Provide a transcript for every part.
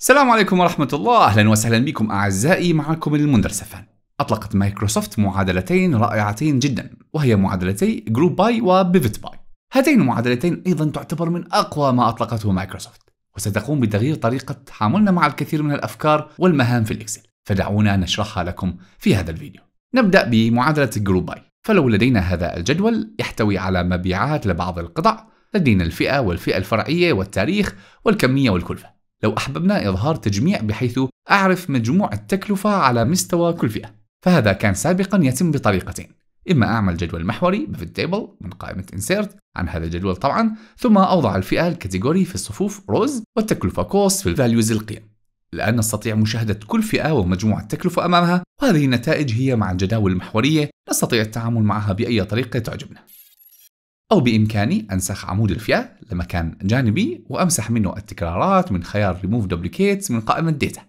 السلام عليكم ورحمة الله أهلا وسهلا بكم أعزائي معكم المندرسفان أطلقت مايكروسوفت معادلتين رائعتين جدا وهي معادلتي جروب باي وبيفت باي هاتين المعادلتين أيضا تعتبر من أقوى ما أطلقته مايكروسوفت وستقوم بتغيير طريقة تعاملنا مع الكثير من الأفكار والمهام في الإكسل فدعونا نشرحها لكم في هذا الفيديو نبدأ بمعادلة جروب باي فلو لدينا هذا الجدول يحتوي على مبيعات لبعض القطع لدينا الفئة والفئة الفرعية والتاريخ والكمية والكلفة لو أحببنا إظهار تجميع بحيث أعرف مجموع التكلفة على مستوى كل فئة فهذا كان سابقا يتم بطريقتين إما أعمل جدول محوري في تيبل من قائمة insert عن هذا الجدول طبعا ثم أوضع الفئة الكاتيجوري في الصفوف روز والتكلفة كوست في الفاليوز القيم الآن نستطيع مشاهدة كل فئة ومجموع التكلفة أمامها وهذه النتائج هي مع الجداول المحورية نستطيع التعامل معها بأي طريقة تعجبنا أو بإمكاني أنسخ عمود الفئة لمكان جانبي وأمسح منه التكرارات من خيار Remove Duplicates من قائمة Data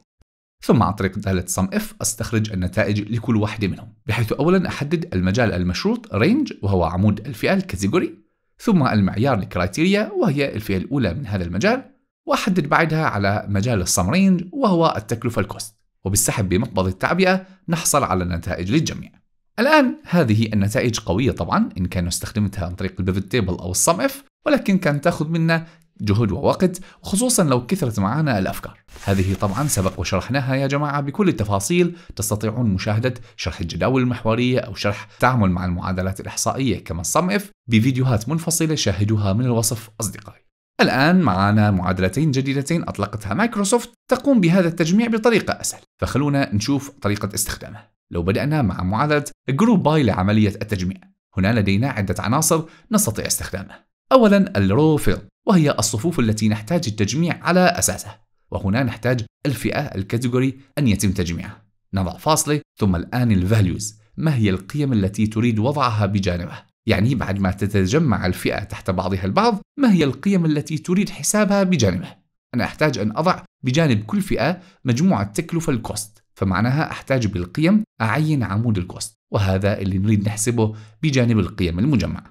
ثم عن طريق دالة sum if أستخرج النتائج لكل واحدة منهم بحيث أولا أحدد المجال المشروط range وهو عمود الفئة الكاتيجوري ثم المعيار الكرايتيريا وهي الفئة الأولى من هذا المجال وأحدد بعدها على مجال السم Range وهو التكلفة الكوست وبالسحب بمقبض التعبئة نحصل على النتائج للجميع الآن هذه النتائج قوية طبعا إن كانوا استخدمتها عن طريق البيفت تيبل أو الصم إف ولكن كانت تاخذ منا جهد ووقت خصوصا لو كثرت معانا الأفكار هذه طبعا سبق وشرحناها يا جماعة بكل التفاصيل تستطيعون مشاهدة شرح الجداول المحورية أو شرح تعامل مع المعادلات الإحصائية كما الصم إف بفيديوهات منفصلة شاهدوها من الوصف أصدقائي الآن معنا معادلتين جديدتين أطلقتها مايكروسوفت تقوم بهذا التجميع بطريقة أسهل فخلونا نشوف طريقة استخدامها لو بدأنا مع معادلة جروب باي لعملية التجميع هنا لدينا عدة عناصر نستطيع استخدامها أولا الرو فيل وهي الصفوف التي نحتاج التجميع على أساسه وهنا نحتاج الفئة الكاتيجوري أن يتم تجميعها نضع فاصلة ثم الآن الفاليوز ما هي القيم التي تريد وضعها بجانبه يعني بعد ما تتجمع الفئة تحت بعضها البعض ما هي القيم التي تريد حسابها بجانبه أنا أحتاج أن أضع بجانب كل فئة مجموعة تكلفة الكوست فمعناها أحتاج بالقيم أعين عمود الكوست وهذا اللي نريد نحسبه بجانب القيم المجمعة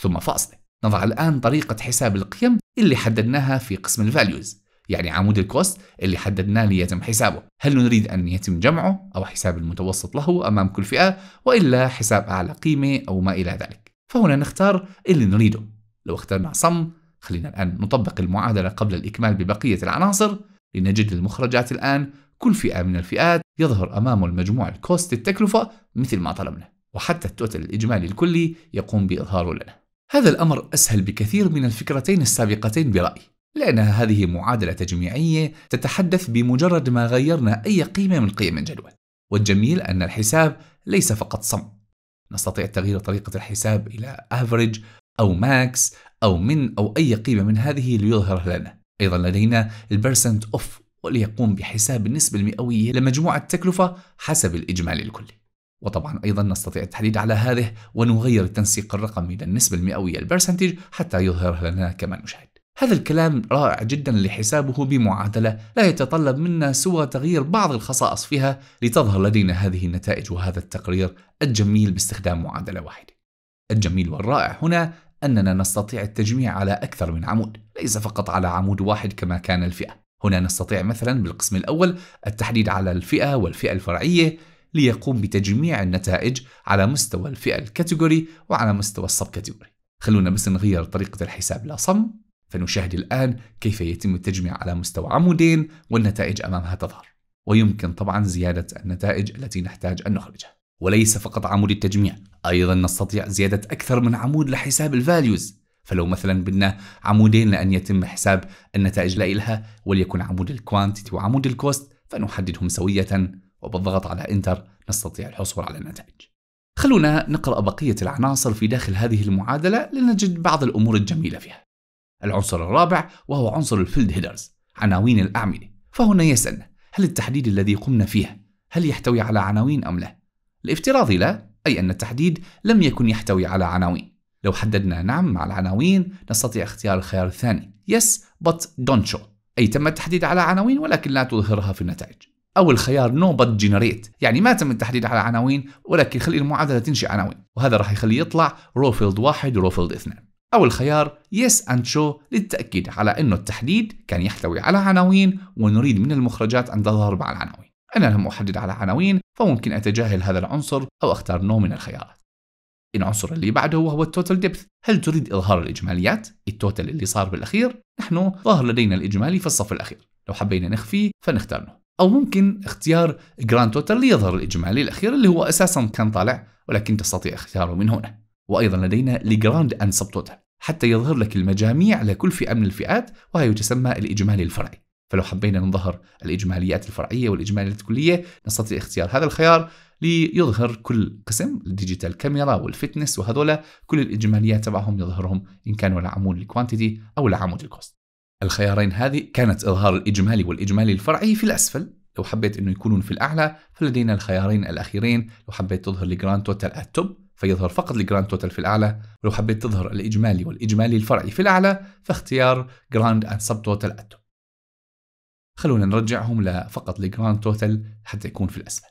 ثم فاصلة نضع الآن طريقة حساب القيم اللي حددناها في قسم الفاليوز يعني عمود الكوست اللي حددناه ليتم حسابه هل نريد أن يتم جمعه أو حساب المتوسط له أمام كل فئة وإلا حساب أعلى قيمة أو ما إلى ذلك فهنا نختار اللي نريده لو اخترنا صم خلينا الآن نطبق المعادلة قبل الإكمال ببقية العناصر لنجد المخرجات الآن كل فئة من الفئات يظهر أمامه المجموع الكوست التكلفة مثل ما طلبنا وحتى التوتل الإجمالي الكلي يقوم بإظهاره لنا هذا الأمر أسهل بكثير من الفكرتين السابقتين برأيي لأن هذه معادلة تجميعية تتحدث بمجرد ما غيرنا أي قيمة من قيم الجدول والجميل أن الحساب ليس فقط صم نستطيع تغيير طريقة الحساب إلى average أو max أو من أو أي قيمة من هذه ليظهر لنا أيضا لدينا البرسنت أوف وليقوم بحساب النسبة المئوية لمجموع التكلفة حسب الإجمالي الكلي وطبعا أيضا نستطيع التحديد على هذه ونغير التنسيق الرقمي للنسبة المئوية البرسنتج حتى يظهر لنا كما نشاهد هذا الكلام رائع جدا لحسابه بمعادلة لا يتطلب منا سوى تغيير بعض الخصائص فيها لتظهر لدينا هذه النتائج وهذا التقرير الجميل باستخدام معادلة واحدة الجميل والرائع هنا أننا نستطيع التجميع على أكثر من عمود ليس فقط على عمود واحد كما كان الفئة هنا نستطيع مثلا بالقسم الأول التحديد على الفئة والفئة الفرعية ليقوم بتجميع النتائج على مستوى الفئة الكاتيجوري وعلى مستوى السب كاتيجوري خلونا بس نغير طريقة الحساب لصم فنشاهد الآن كيف يتم التجميع على مستوى عمودين والنتائج أمامها تظهر ويمكن طبعا زيادة النتائج التي نحتاج أن نخرجها وليس فقط عمود التجميع أيضا نستطيع زيادة أكثر من عمود لحساب الفاليوز فلو مثلا بدنا عمودين لأن يتم حساب النتائج لإلها وليكن عمود الكوانتيتي وعمود الكوست فنحددهم سوية وبالضغط على انتر نستطيع الحصول على النتائج خلونا نقرأ بقية العناصر في داخل هذه المعادلة لنجد بعض الأمور الجميلة فيها العنصر الرابع وهو عنصر الفيلد هيدرز عناوين الأعمدة فهنا يسألنا هل التحديد الذي قمنا فيه هل يحتوي على عناوين أم لا؟ الافتراضي لا أي أن التحديد لم يكن يحتوي على عناوين لو حددنا نعم مع العناوين نستطيع اختيار الخيار الثاني yes but don't show أي تم التحديد على عناوين ولكن لا تظهرها في النتائج أو الخيار no but generate يعني ما تم التحديد على عناوين ولكن خلي المعادلة تنشئ عناوين وهذا راح يخليه يطلع رو فيلد و ورو فيلد 2 أو الخيار yes and show للتأكيد على أنه التحديد كان يحتوي على عناوين ونريد من المخرجات أن تظهر مع العناوين أنا لم أحدد على عناوين فممكن أتجاهل هذا العنصر أو أختار نوع من الخيارات العنصر اللي بعده وهو التوتال ديبث هل تريد إظهار الإجماليات؟ التوتال اللي صار بالأخير نحن ظهر لدينا الإجمالي في الصف الأخير لو حبينا نخفيه فنختار نوع أو ممكن اختيار جراند توتال ليظهر الإجمالي الأخير اللي هو أساسا كان طالع ولكن تستطيع اختياره من هنا وأيضا لدينا الجراند أند سب توتال حتى يظهر لك المجاميع لكل فئة من الفئات وهي تسمى الإجمالي الفرعي فلو حبينا نظهر الإجماليات الفرعية والإجماليات الكلية نستطيع اختيار هذا الخيار ليظهر كل قسم الديجيتال كاميرا والفتنس وهذولا كل الإجماليات تبعهم يظهرهم إن كانوا العمود الكوانتيتي أو العمود الكوست الخيارين هذه كانت إظهار الإجمالي والإجمالي الفرعي في الأسفل لو حبيت أنه يكونون في الأعلى فلدينا الخيارين الأخيرين لو حبيت تظهر الجراند توتال التوب فيظهر فقط الجراند توتال في الاعلى ولو حبيت تظهر الاجمالي والاجمالي الفرعي في الاعلى فاختيار جراند اند سب توتال التوب خلونا نرجعهم فقط لجراند توتال حتى يكون في الأسفل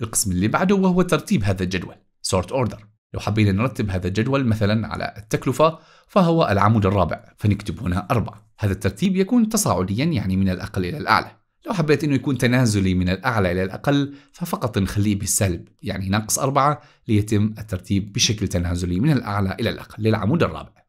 القسم اللي بعده وهو ترتيب هذا الجدول سورت أوردر لو حبينا نرتب هذا الجدول مثلا على التكلفة فهو العمود الرابع فنكتب هنا أربعة هذا الترتيب يكون تصاعديا يعني من الأقل إلى الأعلى لو حبيت أنه يكون تنازلي من الأعلى إلى الأقل ففقط نخليه بالسلب يعني ناقص أربعة ليتم الترتيب بشكل تنازلي من الأعلى إلى الأقل للعمود الرابع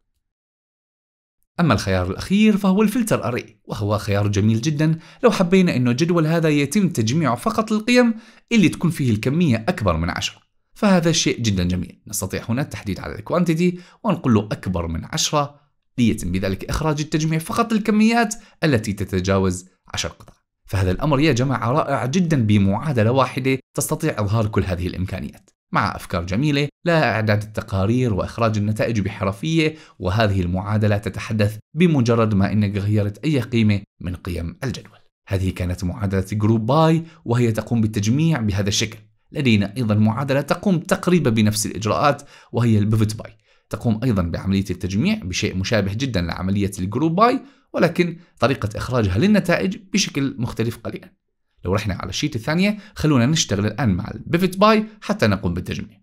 أما الخيار الأخير فهو الفلتر أري وهو خيار جميل جدا لو حبينا أنه جدول هذا يتم تجميعه فقط للقيم اللي تكون فيه الكمية أكبر من 10 فهذا شيء جدا جميل نستطيع هنا التحديد على الكوانتيتي ونقول له أكبر من 10 ليتم بذلك إخراج التجميع فقط للكميات التي تتجاوز 10 قطع فهذا الأمر يا جماعة رائع جدا بمعادلة واحدة تستطيع إظهار كل هذه الإمكانيات مع أفكار جميلة لا إعداد التقارير وإخراج النتائج بحرفية وهذه المعادلة تتحدث بمجرد ما أنك غيرت أي قيمة من قيم الجدول هذه كانت معادلة جروب باي وهي تقوم بالتجميع بهذا الشكل لدينا أيضا معادلة تقوم تقريبا بنفس الإجراءات وهي البيفت باي تقوم أيضا بعملية التجميع بشيء مشابه جدا لعملية الجروب باي ولكن طريقة إخراجها للنتائج بشكل مختلف قليلا لو رحنا على الشيت الثانية خلونا نشتغل الآن مع البيفت باي حتى نقوم بالتجميع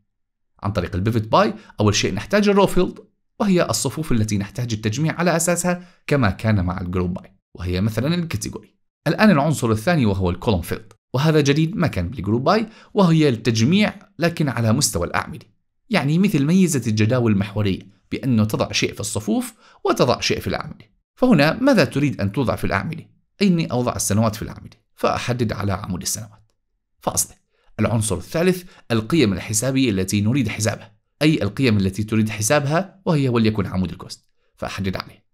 عن طريق البيفت باي أول شيء نحتاج الرو فيلد وهي الصفوف التي نحتاج التجميع على أساسها كما كان مع الجروب باي وهي مثلا الكاتيجوري الآن العنصر الثاني وهو الكولوم فيلد وهذا جديد ما كان بالجروب باي وهي التجميع لكن على مستوى الأعمدة يعني مثل ميزة الجداول المحورية بأنه تضع شيء في الصفوف وتضع شيء في الأعمدة فهنا ماذا تريد أن توضع في الأعمدة؟ أين أوضع السنوات في الأعمدة؟ فأحدد على عمود السنوات فأصل العنصر الثالث القيم الحسابية التي نريد حسابها أي القيم التي تريد حسابها وهي وليكن عمود الكوست فأحدد عليه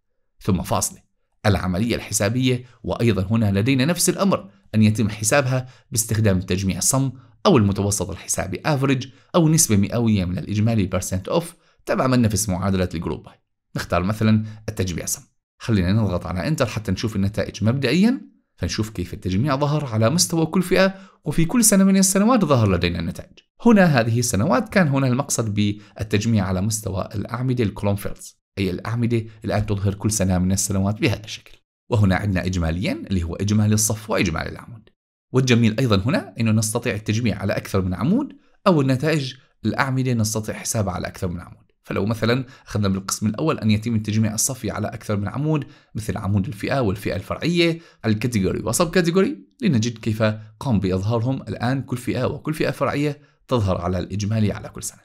ثم فاصله العملية الحسابية وأيضا هنا لدينا نفس الأمر أن يتم حسابها باستخدام تجميع الصم أو المتوسط الحسابي افريج أو نسبة مئوية من الإجمالي بيرسنت أوف تماما نفس معادلة الجروب باي نختار مثلا التجميع صم خلينا نضغط على انتر حتى نشوف النتائج مبدئيا فنشوف كيف التجميع ظهر على مستوى كل فئة وفي كل سنة من السنوات ظهر لدينا النتائج هنا هذه السنوات كان هنا المقصد بالتجميع على مستوى الأعمدة الكلومفيلدز أي الأعمدة الآن تظهر كل سنة من السنوات بهذا الشكل وهنا عندنا إجماليا اللي هو إجمالي الصف وإجمالي العمود والجميل أيضا هنا أنه نستطيع التجميع على أكثر من عمود أو النتائج الأعمدة نستطيع حسابها على أكثر من عمود فلو مثلا أخذنا بالقسم الأول أن يتم التجميع الصفي على أكثر من عمود مثل عمود الفئة والفئة الفرعية الكاتيجوري وسب كاتيجوري لنجد كيف قام بإظهارهم الآن كل فئة وكل فئة فرعية تظهر على الإجمالي على كل سنة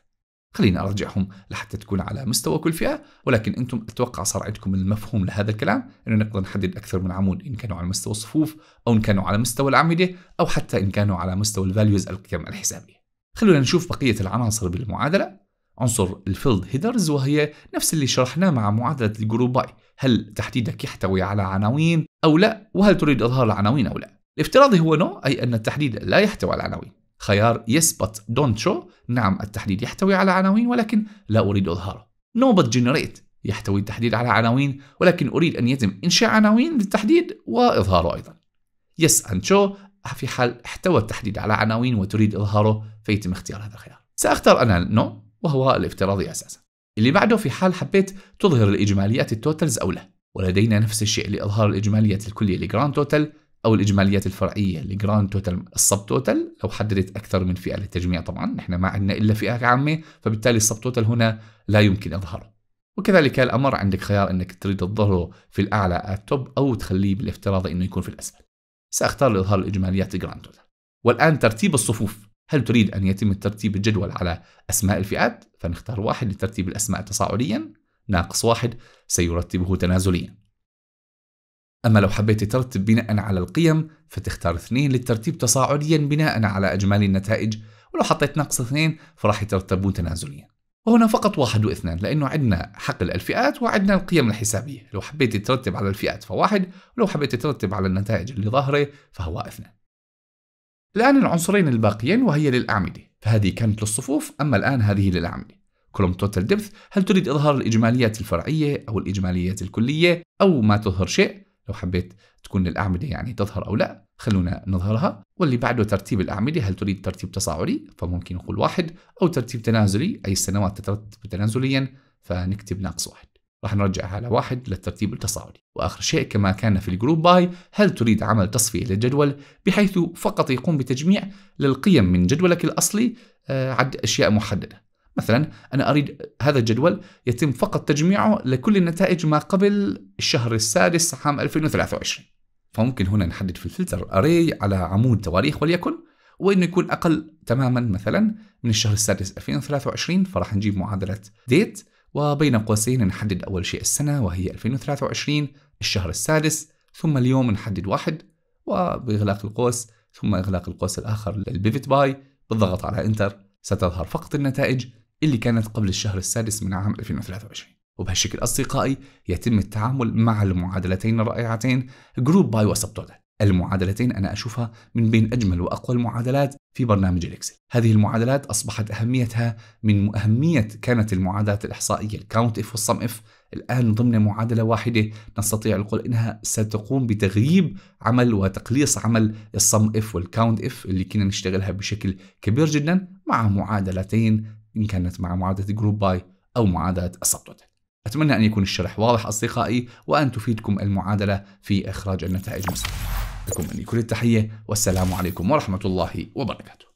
خلينا أرجعهم لحتى تكون على مستوى كل فئة ولكن أنتم أتوقع صار عندكم المفهوم لهذا الكلام أنه نقدر نحدد أكثر من عمود إن كانوا على مستوى الصفوف أو إن كانوا على مستوى الأعمدة أو حتى إن كانوا على مستوى الفاليوز القيم الحسابية خلونا نشوف بقية العناصر بالمعادلة عنصر الفيلد هيدرز وهي نفس اللي شرحناه مع معادلة الجروب باي هل تحديدك يحتوي على عناوين أو لا وهل تريد إظهار العناوين أو لا الافتراضي هو نو أي أن التحديد لا يحتوي على عناوين خيار يس بات دونت شو نعم التحديد يحتوي على عناوين ولكن لا أريد إظهاره نو بات جنريت يحتوي التحديد على عناوين ولكن أريد أن يتم إنشاء عناوين للتحديد وإظهاره أيضا يس أند شو في حال احتوى التحديد على عناوين وتريد إظهاره فيتم اختيار هذا الخيار سأختار أنا no وهو الافتراضي أساسا اللي بعده في حال حبيت تظهر الإجماليات التوتلز أو لا ولدينا نفس الشيء لإظهار الإجماليات الكلية الجراند توتال أو الإجماليات الفرعية الجراند توتال السب توتال لو حددت أكثر من فئة للتجميع طبعا نحن ما عندنا إلا فئة عامة فبالتالي السب توتال هنا لا يمكن إظهاره وكذلك الأمر عندك خيار أنك تريد تظهره في الأعلى التوب أو تخليه بالافتراضي أنه يكون في الأسفل سأختار لإظهار الإجماليات جراند توتال والآن ترتيب الصفوف هل تريد أن يتم ترتيب الجدول على أسماء الفئات؟ فنختار واحد لترتيب الأسماء تصاعديا ناقص واحد سيرتبه تنازليا أما لو حبيت ترتب بناء على القيم فتختار اثنين للترتيب تصاعديا بناء على أجمالي النتائج ولو حطيت ناقص اثنين فراح يترتبون تنازليا وهنا فقط واحد واثنان لأنه عندنا حقل الفئات وعندنا القيم الحسابية لو حبيت ترتب على الفئات فواحد ولو حبيت ترتب على النتائج اللي ظاهرة فهو اثنان الآن العنصرين الباقيين وهي للأعمدة فهذه كانت للصفوف أما الآن هذه للأعمدة كولوم توتال ديبث هل تريد إظهار الإجماليات الفرعية أو الإجماليات الكلية أو ما تظهر شيء لو حبيت تكون الأعمدة يعني تظهر أو لا خلونا نظهرها واللي بعده ترتيب الأعمدة هل تريد ترتيب تصاعدي فممكن نقول واحد أو ترتيب تنازلي أي السنوات تترتب تنازليا فنكتب ناقص واحد راح نرجعها على واحد للترتيب التصاعدي وآخر شيء كما كان في الجروب باي هل تريد عمل تصفية للجدول بحيث فقط يقوم بتجميع للقيم من جدولك الأصلي آه، عد أشياء محددة مثلا أنا أريد هذا الجدول يتم فقط تجميعه لكل النتائج ما قبل الشهر السادس عام 2023 فممكن هنا نحدد في الفلتر أري على عمود تواريخ وليكن وانه يكون اقل تماما مثلا من الشهر السادس 2023 فراح نجيب معادله ديت وبين قوسين نحدد أول شيء السنة وهي 2023 الشهر السادس ثم اليوم نحدد واحد وبإغلاق القوس ثم إغلاق القوس الآخر للبيفت باي بالضغط على إنتر ستظهر فقط النتائج اللي كانت قبل الشهر السادس من عام 2023 وبهالشكل أصدقائي يتم التعامل مع المعادلتين الرائعتين جروب باي وسبتورال المعادلتين أنا أشوفها من بين أجمل وأقوى المعادلات في برنامج الإكسل هذه المعادلات أصبحت أهميتها من أهمية كانت المعادلات الإحصائية الكاونت إف والصم إف الآن ضمن معادلة واحدة نستطيع القول إنها ستقوم بتغييب عمل وتقليص عمل الصم إف والكاونت إف اللي كنا نشتغلها بشكل كبير جدا مع معادلتين إن كانت مع معادلة جروب باي أو معادلة السبتوتل أتمنى أن يكون الشرح واضح أصدقائي وأن تفيدكم المعادلة في إخراج النتائج مسبقا لكم مني كل التحية والسلام عليكم ورحمة الله وبركاته